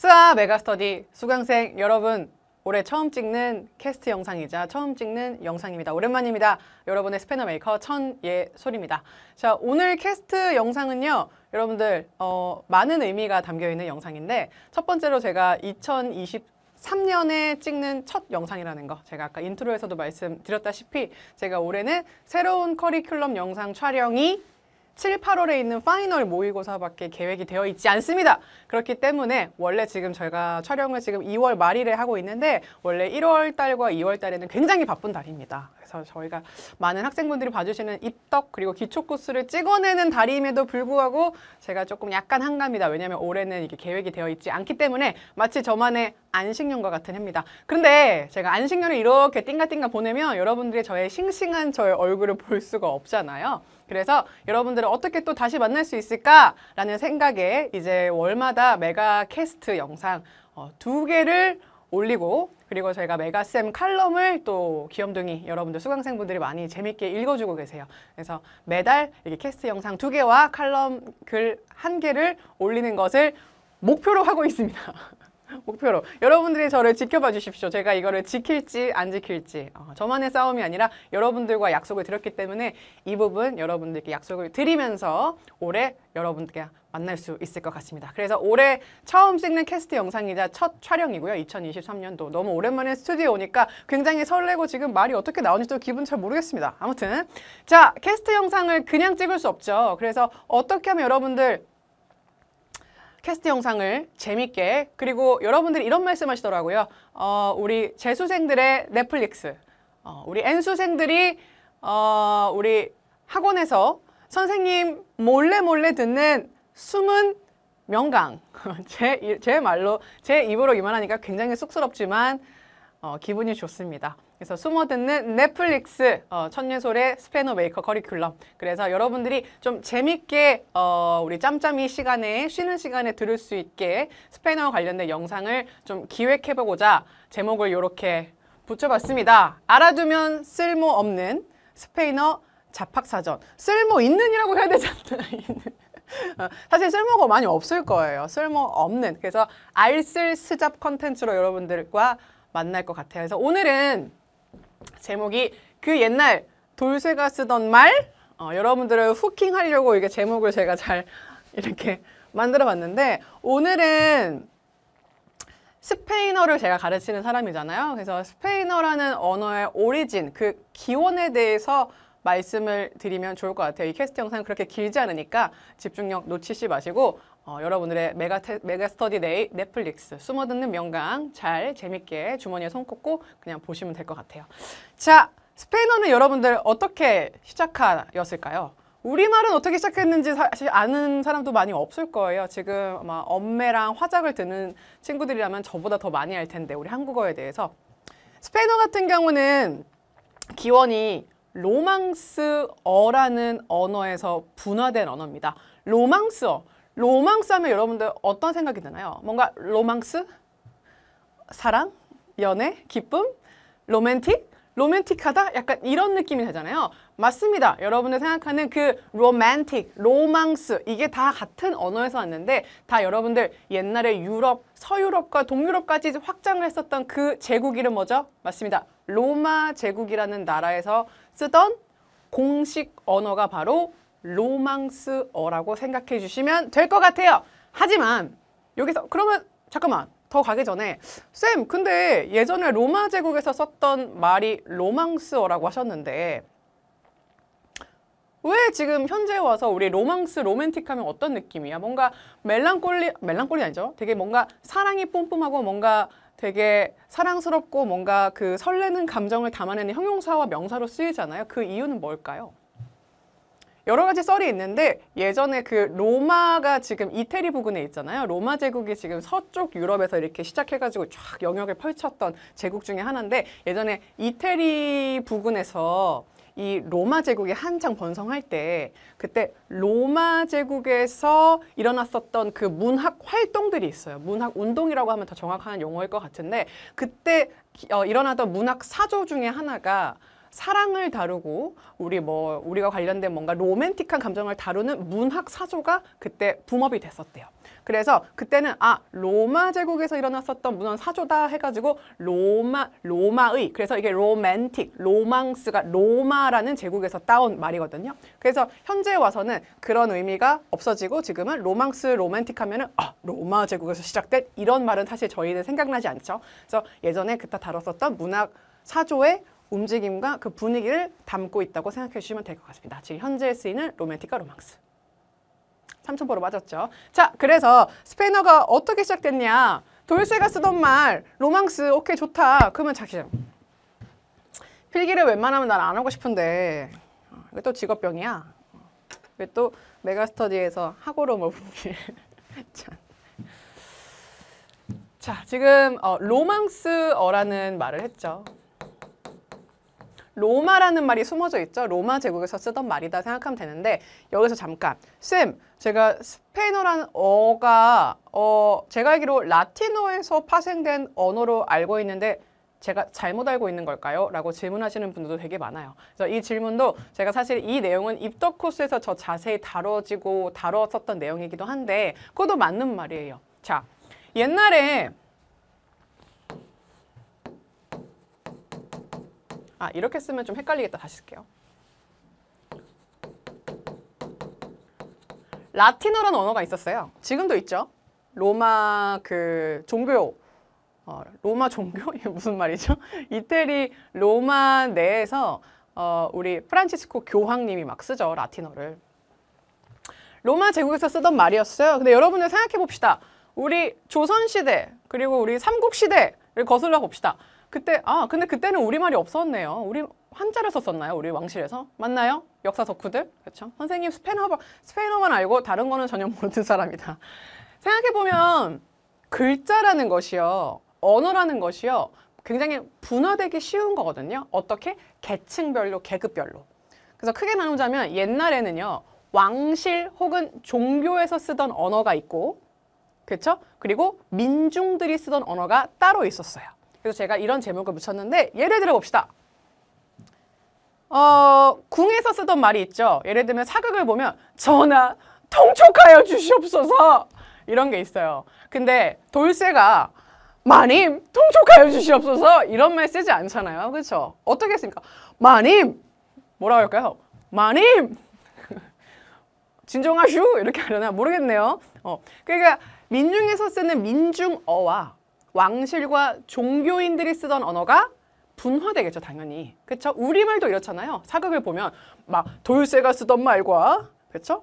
쓰아 메가스터디 수강생 여러분 올해 처음 찍는 캐스트 영상이자 처음 찍는 영상입니다. 오랜만입니다. 여러분의 스패너 메이커 천예솔입니다. 자 오늘 캐스트 영상은요. 여러분들 어, 많은 의미가 담겨있는 영상인데 첫 번째로 제가 2020 3년에 찍는 첫 영상이라는 거 제가 아까 인트로에서도 말씀드렸다시피 제가 올해는 새로운 커리큘럼 영상 촬영이 7, 8월에 있는 파이널 모의고사밖에 계획이 되어 있지 않습니다. 그렇기 때문에 원래 지금 저희가 촬영을 지금 2월 말일에 하고 있는데 원래 1월 달과 2월 달에는 굉장히 바쁜 달입니다. 그래서 저희가 많은 학생분들이 봐주시는 입덕 그리고 기초 코스를 찍어내는 달임에도 불구하고 제가 조금 약간 한가합니다. 왜냐하면 올해는 이게 계획이 되어 있지 않기 때문에 마치 저만의 안식년과 같은 해입니다. 그런데 제가 안식년을 이렇게 띵가띵가 보내면 여러분들이 저의 싱싱한 저의 얼굴을 볼 수가 없잖아요. 그래서 여러분들을 어떻게 또 다시 만날 수 있을까라는 생각에 이제 월마다 메가 캐스트 영상 어, 두 개를 올리고 그리고 저희가 메가쌤 칼럼을 또 귀염둥이 여러분들 수강생분들이 많이 재밌게 읽어주고 계세요. 그래서 매달 이렇게 캐스트 영상 두 개와 칼럼 글 한 개를 올리는 것을 목표로 하고 있습니다. 목표로 여러분들이 저를 지켜봐 주십시오. 제가 이거를 지킬지 안 지킬지 어, 저만의 싸움이 아니라 여러분들과 약속을 드렸기 때문에 이 부분 여러분들께 약속을 드리면서 올해 여러분들께 만날 수 있을 것 같습니다. 그래서 올해 처음 찍는 캐스트 영상이자 첫 촬영이고요. 2023년도 너무 오랜만에 스튜디오 오니까 굉장히 설레고 지금 말이 어떻게 나오는지도 기분 잘 모르겠습니다. 아무튼 자 캐스트 영상을 그냥 찍을 수 없죠. 그래서 어떻게 하면 여러분들 캐스트 영상을 재밌게 그리고 여러분들이 이런 말씀하시더라고요. 어, 우리 재수생들의 넷플릭스, 어, 우리 N수생들이 어, 우리 학원에서 선생님 몰래 몰래 듣는 숨은 명강 제, 제 말로 제 입으로 이만하니까 굉장히 쑥스럽지만 어, 기분이 좋습니다. 그래서 숨어 듣는 넷플릭스 어, 천예솔의 스패너 메이커 커리큘럼 그래서 여러분들이 좀 재밌게 어, 우리 짬짬이 시간에 쉬는 시간에 들을 수 있게 스패너 관련된 영상을 좀 기획해보고자 제목을 이렇게 붙여봤습니다. 알아두면 쓸모없는 스페인어 자팍사전 쓸모 있는이라고 해야 되지 않나요? 어, 사실 쓸모가 많이 없을 거예요. 쓸모없는 그래서 알쓸 스잡 컨텐츠로 여러분들과 만날 것 같아요. 그래서 오늘은 제목이 그 옛날 돌쇠가 쓰던 말 어, 여러분들을 후킹 하려고 이게 제목을 제가 잘 이렇게 만들어 봤는데 오늘은 스페인어를 제가 가르치는 사람이잖아요. 그래서 스페인어라는 언어의 오리진, 그 기원에 대해서 말씀을 드리면 좋을 것 같아요. 이 캐스트 영상 그렇게 길지 않으니까 집중력 놓치지 마시고 어, 여러분들의 메가, 테, 메가 스터디 데이 넷플릭스 숨어듣는 명강 잘 재밌게 주머니에 손 꽂고 그냥 보시면 될 것 같아요. 자, 스페인어는 여러분들 어떻게 시작하였을까요? 우리말은 어떻게 시작했는지 사실 아는 사람도 많이 없을 거예요. 지금 아마 엄매랑 화작을 듣는 친구들이라면 저보다 더 많이 알 텐데 우리 한국어에 대해서 스페인어 같은 경우는 기원이 로망스어라는 언어에서 분화된 언어입니다. 로망스어. 로망스 하면 여러분들 어떤 생각이 드나요? 뭔가 로망스? 사랑? 연애? 기쁨? 로맨틱? 로맨틱하다? 약간 이런 느낌이 되잖아요. 맞습니다. 여러분들 생각하는 그 로맨틱, 로망스 이게 다 같은 언어에서 왔는데 다 여러분들 옛날에 유럽, 서유럽과 동유럽까지 확장을 했었던 그 제국 이름 뭐죠? 맞습니다. 로마 제국이라는 나라에서 쓰던 공식 언어가 바로 로망스어라고 생각해 주시면 될 것 같아요. 하지만 여기서 그러면 잠깐만 더 가기 전에 쌤 근데 예전에 로마 제국에서 썼던 말이 로망스어라고 하셨는데 왜 지금 현재 와서 우리 로망스 로맨틱하면 어떤 느낌이야? 뭔가 멜랑콜리 멜랑콜리 아니죠? 되게 뭔가 사랑이 뿜뿜하고 뭔가 되게 사랑스럽고 뭔가 그 설레는 감정을 담아내는 형용사와 명사로 쓰이잖아요. 그 이유는 뭘까요? 여러 가지 썰이 있는데 예전에 그 로마가 지금 이태리 부근에 있잖아요. 로마 제국이 지금 서쪽 유럽에서 이렇게 시작해가지고 쫙 영역을 펼쳤던 제국 중에 하나인데 예전에 이태리 부근에서 이 로마 제국이 한창 번성할 때 그때 로마 제국에서 일어났었던 그 문학 활동들이 있어요. 문학 운동이라고 하면 더 정확한 용어일 것 같은데 그때 어, 일어나던 문학 사조 중에 하나가 사랑을 다루고 우리 뭐 우리가 관련된 뭔가 로맨틱한 감정을 다루는 문학 사조가 그때 붐업이 됐었대요. 그래서 그때는 아 로마 제국에서 일어났었던 문헌 사조다 해가지고 로마 로마의 그래서 이게 로맨틱 로망스가 로마라는 제국에서 따온 말이거든요. 그래서 현재 와서는 그런 의미가 없어지고 지금은 로망스 로맨틱 하면은 아 로마 제국에서 시작된 이런 말은 사실 저희는 생각나지 않죠. 그래서 예전에 그때 다뤘었던 문학 사조의 움직임과 그 분위기를 담고 있다고 생각해 주시면 될 것 같습니다. 지금 현재 쓰이는 로맨틱과 로망스. 3,000% 맞았죠. 자, 그래서 스페인어가 어떻게 시작됐냐. 돌세가 쓰던 말, 로망스, 오케이, 좋다. 그러면 자기 필기를 웬만하면 난 안 하고 싶은데 어, 이게 또 직업병이야. 왜 또 메가스터디에서 하고로 머분필. 자, 지금 어, 로망스어라는 말을 했죠. 로마라는 말이 숨어져 있죠. 로마 제국에서 쓰던 말이다 생각하면 되는데 여기서 잠깐 쌤 제가 스페인어라는 어가 어 제가 알기로 라틴어에서 파생된 언어로 알고 있는데 제가 잘못 알고 있는 걸까요? 라고 질문하시는 분들도 되게 많아요. 그래서 이 질문도 제가 사실 이 내용은 입덕 코스에서 저 자세히 다뤄지고 다뤘었던 내용이기도 한데 그것도 맞는 말이에요. 자, 옛날에 아 이렇게 쓰면 좀 헷갈리겠다. 다시 쓸게요. 라틴어라는 언어가 있었어요. 지금도 있죠. 로마 그 종교 어, 로마 종교 무슨 말이죠? 이태리 로마 내에서 어, 우리 프란치스코 교황님이 막 쓰죠 라틴어를. 로마 제국에서 쓰던 말이었어요. 근데 여러분들 생각해 봅시다. 우리 조선 시대 그리고 우리 삼국 시대를 거슬러 봅시다. 그때 아 근데 그때는 우리말이 없었네요. 우리 한자를 썼었나요? 우리 왕실에서 맞나요? 역사 덕후들 그렇죠? 선생님 스페인어 스페인어만 알고 다른 거는 전혀 모르는 사람이다. 생각해 보면 글자라는 것이요, 언어라는 것이요, 굉장히 분화되기 쉬운 거거든요. 어떻게 계층별로 계급별로. 그래서 크게 나누자면 옛날에는요 왕실 혹은 종교에서 쓰던 언어가 있고, 그렇죠? 그리고 민중들이 쓰던 언어가 따로 있었어요. 그래서 제가 이런 제목을 붙였는데 예를 들어 봅시다. 어, 궁에서 쓰던 말이 있죠. 예를 들면 사극을 보면 전하 통촉하여 주시옵소서 이런 게 있어요. 근데 돌쇠가 마님 통촉하여 주시옵소서 이런 말 쓰지 않잖아요. 그렇죠? 어떻게 했습니까? 마님 뭐라고 할까요? 마님 진정하슈 이렇게 하려나 모르겠네요. 어, 그러니까 민중에서 쓰는 민중어와 왕실과 종교인들이 쓰던 언어가 분화되겠죠 당연히 그렇죠 우리말도 이렇잖아요 사극을 보면 막 돌쇠가 쓰던 말과 그렇죠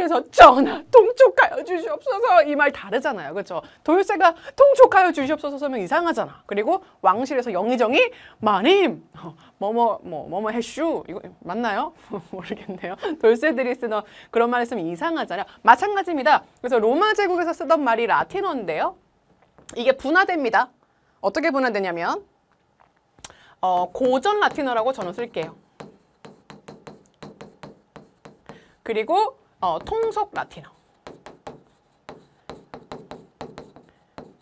왕실에서 전하 통촉하여 주시옵소서 이 말 다르잖아요 그렇죠 돌쇠가 통촉하여 주시옵소서 하면 이상하잖아 그리고 왕실에서 영의정이 마님 어, 뭐뭐 뭐 뭐뭐 해슈 이거 맞나요 모르겠네요 돌쇠들이 쓰던 그런 말 쓰면 이상하잖아요 마찬가지입니다 그래서 로마 제국에서 쓰던 말이 라틴어인데요 이게 분화됩니다. 어떻게 분화되냐면 어, 고전 라틴어라고 저는 쓸게요. 그리고 어, 통속 라틴어.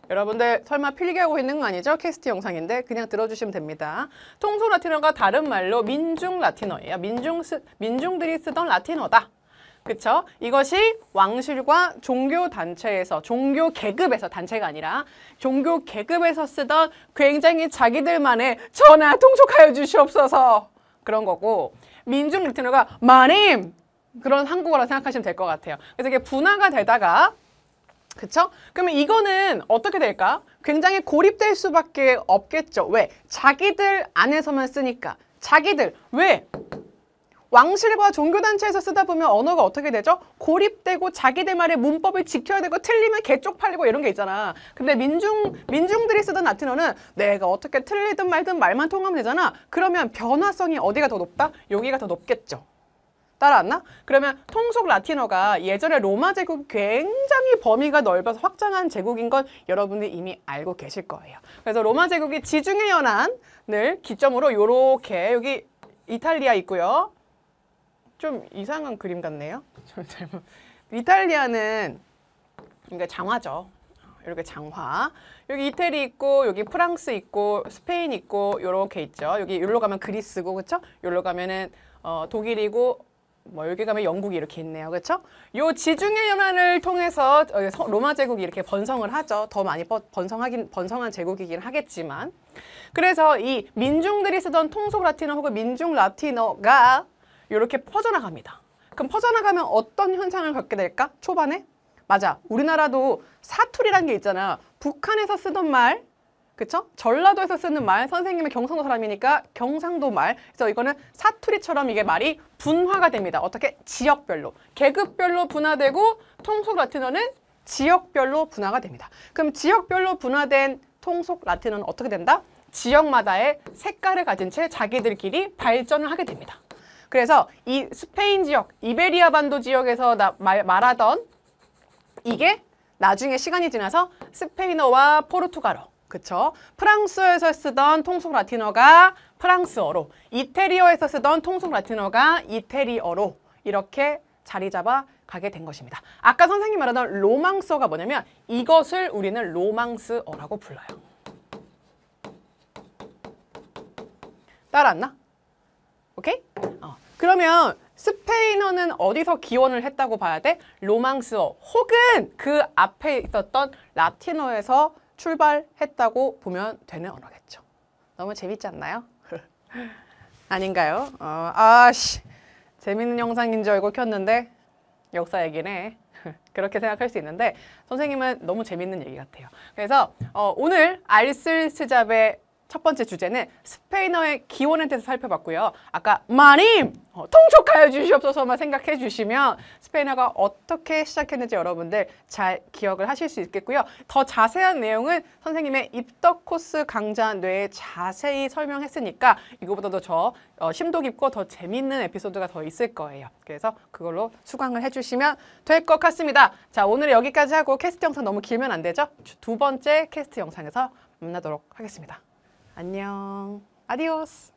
여러분들 설마 필기하고 있는 거 아니죠? 캐스트 영상인데 그냥 들어주시면 됩니다. 통속 라틴어가 다른 말로 민중 라틴어예요. 민중 쓰, 민중들이 쓰던 라틴어다. 그렇죠? 이것이 왕실과 종교 단체에서 종교 계급에서 단체가 아니라 종교 계급에서 쓰던 굉장히 자기들만의 전하 통촉하여 주시옵소서 그런 거고 민중 리트너가 마님 그런 한국어라 생각하시면 될 것 같아요. 그래서 이게 분화가 되다가 그쵸? 그러면 이거는 어떻게 될까? 굉장히 고립될 수밖에 없겠죠. 왜? 자기들 안에서만 쓰니까. 자기들. 왜? 왕실과 종교단체에서 쓰다 보면 언어가 어떻게 되죠? 고립되고 자기들말의 문법을 지켜야 되고 틀리면 개쪽팔리고 이런 게 있잖아. 근데 민중, 민중들이 쓰던 라틴어는 내가 어떻게 틀리든 말든 말만 통하면 되잖아. 그러면 변화성이 어디가 더 높다? 여기가 더 높겠죠. 따라왔나? 그러면 통속 라틴어가 예전에 로마 제국 굉장히 범위가 넓어서 확장한 제국인 건 여러분들이 이미 알고 계실 거예요. 그래서 로마 제국이 지중해 연안을 기점으로 이렇게 여기 이탈리아 있고요. 좀 이상한 그림 같네요. 좀 잘못. 이탈리아는 그러니까 장화죠. 이렇게 장화. 여기 이태리 있고 여기 프랑스 있고 스페인 있고 요렇게 있죠. 여기 여기로 가면 그리스고 그렇죠? 요로 가면은 어, 독일이고 뭐 여기 가면 영국이 이렇게 있네요. 그렇죠? 요 지중해 연안을 통해서 어, 로마 제국이 이렇게 번성을 하죠. 더 많이 번성하긴 번성한 제국이긴 하겠지만. 그래서 이 민중들이 쓰던 통속 라틴어 혹은 민중 라틴어가 이렇게 퍼져나갑니다. 그럼 퍼져나가면 어떤 현상을 갖게 될까? 초반에? 맞아. 우리나라도 사투리란 게 있잖아. 북한에서 쓰던 말, 그쵸? 전라도에서 쓰는 말, 선생님은 경상도 사람이니까 경상도 말. 그래서 이거는 사투리처럼 이게 말이 분화가 됩니다. 어떻게? 지역별로. 계급별로 분화되고 통속 라틴어는 지역별로 분화가 됩니다. 그럼 지역별로 분화된 통속 라틴어는 어떻게 된다? 지역마다의 색깔을 가진 채 자기들끼리 발전을 하게 됩니다. 그래서 이 스페인 지역, 이베리아 반도 지역에서 나, 말, 말하던 이게 나중에 시간이 지나서 스페인어와 포르투갈어, 그쵸? 프랑스에서 어 쓰던 통속 라틴어가 프랑스어로, 이태리어에서 쓰던 통속 라틴어가 이태리어로 이렇게 자리 잡아 가게 된 것입니다. 아까 선생님 말하던 로망스어가 뭐냐면 이것을 우리는 로망스어라고 불러요. 따라왔나? 오케이? 어. 그러면 스페인어는 어디서 기원을 했다고 봐야 돼? 로망스어 혹은 그 앞에 있었던 라틴어에서 출발했다고 보면 되는 언어겠죠. 너무 재밌지 않나요? 아닌가요? 어, 아씨 재밌는 영상인 줄 알고 켰는데 역사 얘기네. 그렇게 생각할 수 있는데 선생님은 너무 재밌는 얘기 같아요. 그래서 어, 오늘 알쓸스잡의 첫 번째 주제는 스페인어의 기원에 대해서 살펴봤고요. 아까 마님 어, 통촉하여 주시옵소서만 생각해 주시면 스페인어가 어떻게 시작했는지 여러분들 잘 기억을 하실 수 있겠고요. 더 자세한 내용은 선생님의 입덕 코스 강좌 뇌에 자세히 설명했으니까 이거보다도 저 어, 심도 깊고 더 재밌는 에피소드가 더 있을 거예요. 그래서 그걸로 수강을 해주시면 될 것 같습니다. 자 오늘 여기까지 하고 캐스트 영상 너무 길면 안 되죠? 두 번째 캐스트 영상에서 만나도록 하겠습니다. 안녕. 아디오스.